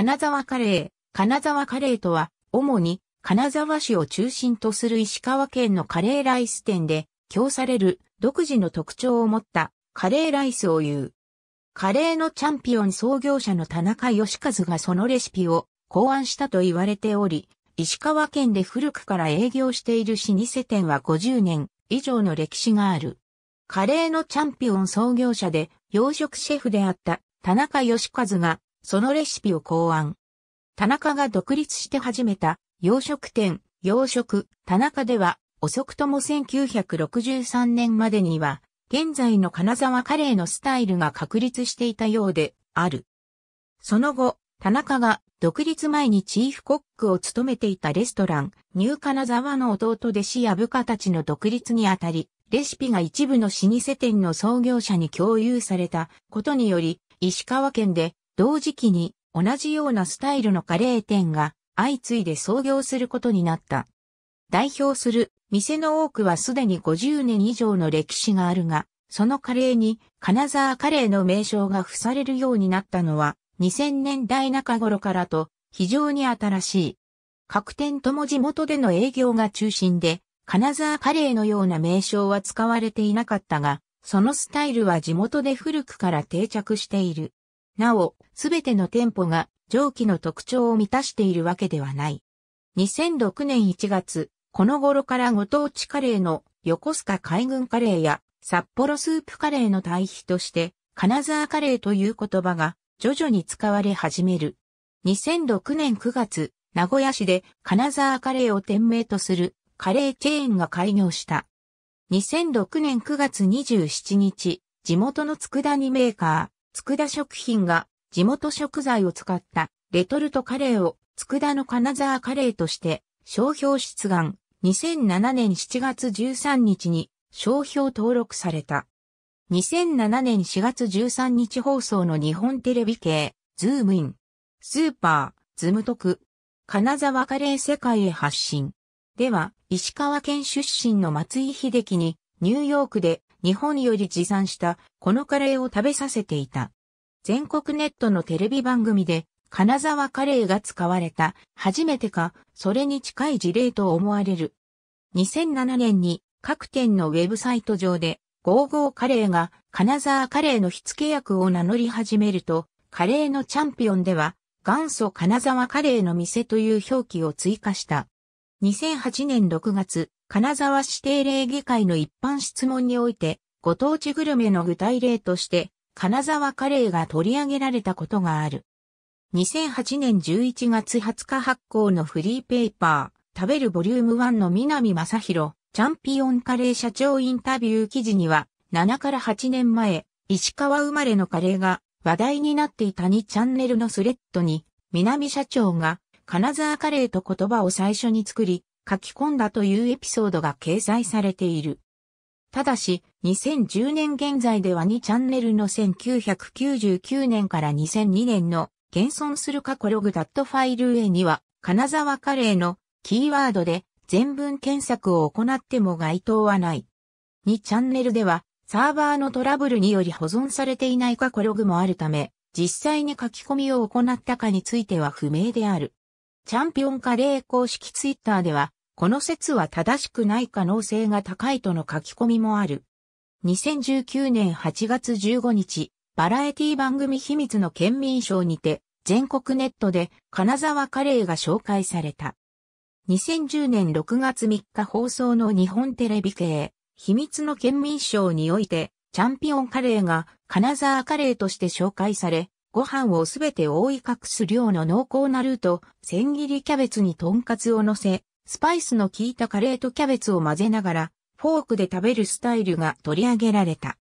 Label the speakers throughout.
Speaker 1: 金沢カレー。金沢カレーとは、主に金沢市を中心とする石川県のカレーライス店で、供される独自の特徴を持ったカレーライスを言う。カレーのチャンピオン創業者の田中義和がそのレシピを考案したと言われており、石川県で古くから営業している老舗店は50年以上の歴史がある。カレーのチャンピオン創業者で洋食シェフであった田中義和がそのレシピを考案。田中が独立して始めた洋食店、洋食、田中では遅くとも1963年までには現在の金沢カレーのスタイルが確立していたようである。その後、田中が独立前にチーフコックを務めていたレストラン、ニュー金沢の弟弟子や部下たちの独立にあたり、レシピが一部の老舗店の創業者に共有されたことにより、石川県で同時期に同じようなスタイルのカレー店が相次いで創業することになった。代表する店の多くはすでに50年以上の歴史があるが、そのカレーに金沢カレーの名称が付されるようになったのは2000年代中頃からと非常に新しい。各店とも地元での営業が中心で、金沢カレーのような名称は使われていなかったが、そのスタイルは地元で古くから定着している。なお、すべての店舗が上記の特徴を満たしているわけではない。2006年1月、この頃からご当地カレーの横須賀海軍カレーや札幌スープカレーの対比として、金沢カレーという言葉が徐々に使われ始める。2006年9月、名古屋市で金沢カレーを店名とするカレーチェーンが開業した。2006年9月27日、地元の佃煮メーカー、佃食品が地元食材を使ったレトルトカレーを佃の金沢カレーとして商標出願2007年7月13日に商標登録された。2007年4月13日放送の日本テレビ系ズームインスーパーズム特金沢カレー世界へ発信。では、石川県出身の松井秀樹にニューヨークで日本より持参したこのカレーを食べさせていた。全国ネットのテレビ番組で、金沢カレーが使われた、初めてか、それに近い事例と思われる。2007年に各店のウェブサイト上で、55カレーが金沢カレーの火付け役を名乗り始めると、カレーのチャンピオンでは、元祖金沢カレーの店という表記を追加した。2008年6月、金沢指定例議会の一般質問において、ご当地グルメの具体例として、金沢カレーが取り上げられたことがある。2008年11月20日発行のフリーペーパー、食べるボリューム1の南正宏、チャンピオンカレー社長インタビュー記事には、7から8年前、石川生まれのカレーが話題になっていた2チャンネルのスレッドに、南社長が金沢カレーと言葉を最初に作り、書き込んだというエピソードが掲載されている。ただし、2010年現在では2チャンネルの1999年から2002年の現存する過去ログダットファイル A には、金沢カレーのキーワードで全文検索を行っても該当はない。2チャンネルでは、サーバーのトラブルにより保存されていない過去ログもあるため、実際に書き込みを行ったかについては不明である。チャンピオンカレー公式ツイッターでは、この説は正しくない可能性が高いとの書き込みもある。2019年8月15日、バラエティ番組秘密の県民賞にて、全国ネットで金沢カレーが紹介された。2010年6月3日放送の日本テレビ系、秘密の県民賞において、チャンピオンカレーが金沢カレーとして紹介され、ご飯をすべて覆い隠す量の濃厚なルート、千切りキャベツにトンカツを乗せ、スパイスの効いたカレーとキャベツを混ぜながら、フォークで食べるスタイルが取り上げられた。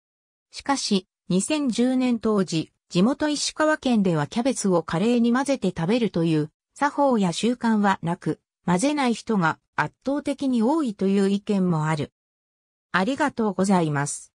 Speaker 1: しかし、2010年当時、地元石川県ではキャベツをカレーに混ぜて食べるという作法や習慣はなく、混ぜない人が圧倒的に多いという意見もある。ありがとうございます。